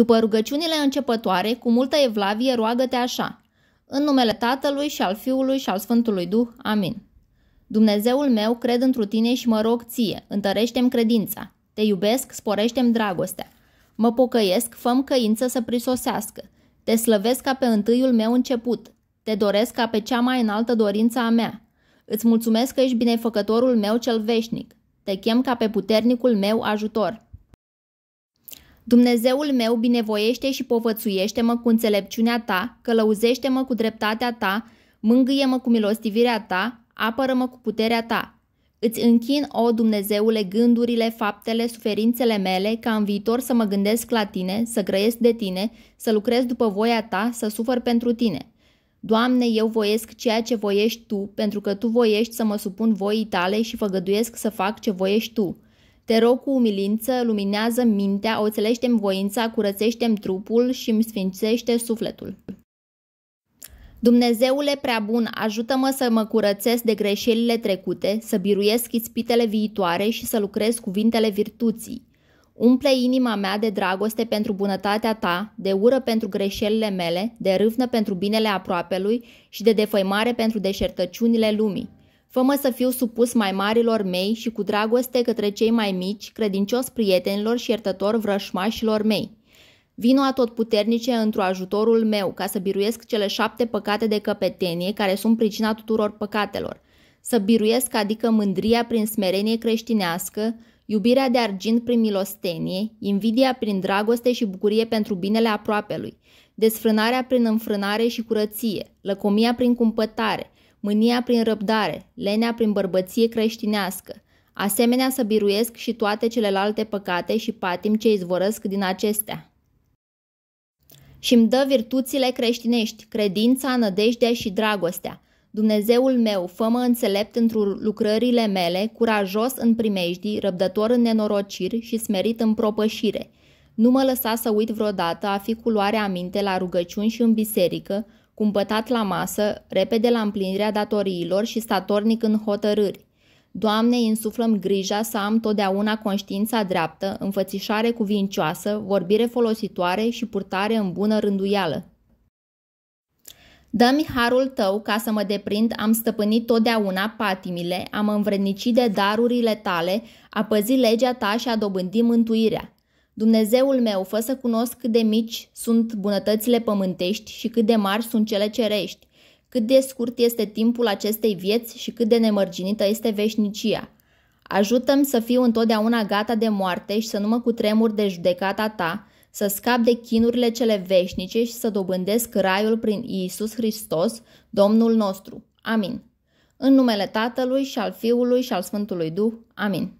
După rugăciunile începătoare, cu multă evlavie roagă-te așa, în numele Tatălui și al Fiului și al Sfântului Duh. Amin. Dumnezeul meu, cred întru tine și mă rog ție, întărește credința. Te iubesc, sporește-mi dragostea. Mă pocăiesc, făm căință să prisosească. Te slăvesc ca pe întâiul meu început. Te doresc ca pe cea mai înaltă dorință a mea. Îți mulțumesc că ești binefăcătorul meu cel veșnic. Te chem ca pe puternicul meu ajutor. Dumnezeul meu binevoiește și povățuiește-mă cu înțelepciunea ta, călăuzește-mă cu dreptatea ta, mângâie-mă cu milostivirea ta, apără-mă cu puterea ta. Îți închin, o Dumnezeule, gândurile, faptele, suferințele mele, ca în viitor să mă gândesc la tine, să grăiesc de tine, să lucrez după voia ta, să sufăr pentru tine. Doamne, eu voiesc ceea ce voiești tu, pentru că tu voiești să mă supun voii tale și făgăduiesc să fac ce voiești tu. Te rog cu umilință, luminează mintea, oțelește-mi voința, curățește-mi trupul și îmi sfințește sufletul. Dumnezeule prea bun, ajută-mă să mă curățesc de greșelile trecute, să biruiesc ispitele viitoare și să lucrez cuvintele virtuții. Umple inima mea de dragoste pentru bunătatea ta, de ură pentru greșelile mele, de râvnă pentru binele aproapelui și de defăimare pentru deșertăciunile lumii. Fă-mă să fiu supus mai marilor mei și cu dragoste către cei mai mici, credincios prietenilor și iertător vrășmașilor mei. Vino puternice într-o ajutorul meu ca să biruiesc cele șapte păcate de căpetenie care sunt pricina tuturor păcatelor. Să biruiesc adică mândria prin smerenie creștinească, iubirea de argint prin milostenie, invidia prin dragoste și bucurie pentru binele aproapelui, desfrânarea prin înfrânare și curăție, lăcomia prin cumpătare – mânia prin răbdare, lenea prin bărbăție creștinească, asemenea să biruiesc și toate celelalte păcate și patim ce izvorăsc din acestea. Și îmi dă virtuțile creștinești, credința, nădejdea și dragostea. Dumnezeul meu, fă-mă înțelept într-o lucrările mele, curajos în primejdii, răbdător în nenorociri și smerit în propășire. Nu mă lăsa să uit vreodată a fi culoarea aminte la rugăciuni și în biserică, cumpătat la masă, repede la împlinirea datoriilor și statornic în hotărâri. Doamne, insuflăm grija să am totdeauna conștiința dreaptă, înfățișare cuvincioasă, vorbire folositoare și purtare în bună rânduială. Dă-mi harul tău ca să mă deprind, am stăpânit totdeauna patimile, am învrednicit de darurile tale, a păzi legea ta și a dobândi mântuirea. Dumnezeul meu, fă să cunosc cât de mici sunt bunătățile pământești și cât de mari sunt cele cerești, cât de scurt este timpul acestei vieți și cât de nemărginită este veșnicia. Ajută-mi să fiu întotdeauna gata de moarte și să nu mă cutremur de judecata ta, să scap de chinurile cele veșnice și să dobândesc raiul prin Iisus Hristos, Domnul nostru. Amin. În numele Tatălui și al Fiului și al Sfântului Duh. Amin.